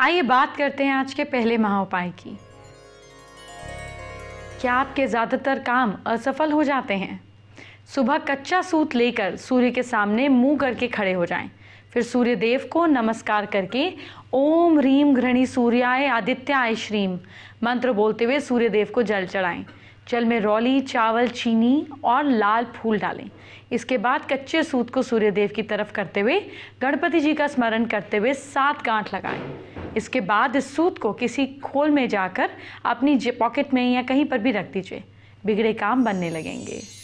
आइए बात करते हैं आज के पहले महाउपाय की क्या आपके ज़्यादातर काम असफल हो जाते हैं सुबह कच्चा सूत लेकर सूर्य के सामने मुंह करके खड़े हो जाएं। फिर सूर्य देव को नमस्कार करके ओम रीम घृणी सूर्याय आय श्रीम मंत्र बोलते हुए सूर्य देव को जल चढ़ाएं जल में रौली चावल चीनी और लाल फूल डालें इसके बाद कच्चे सूत को सूर्य देव की तरफ करते हुए गणपति जी का स्मरण करते हुए सात गांठ लगाएं इसके बाद इस सूत को किसी खोल में जाकर अपनी पॉकेट में या कहीं पर भी रख दीजिए बिगड़े काम बनने लगेंगे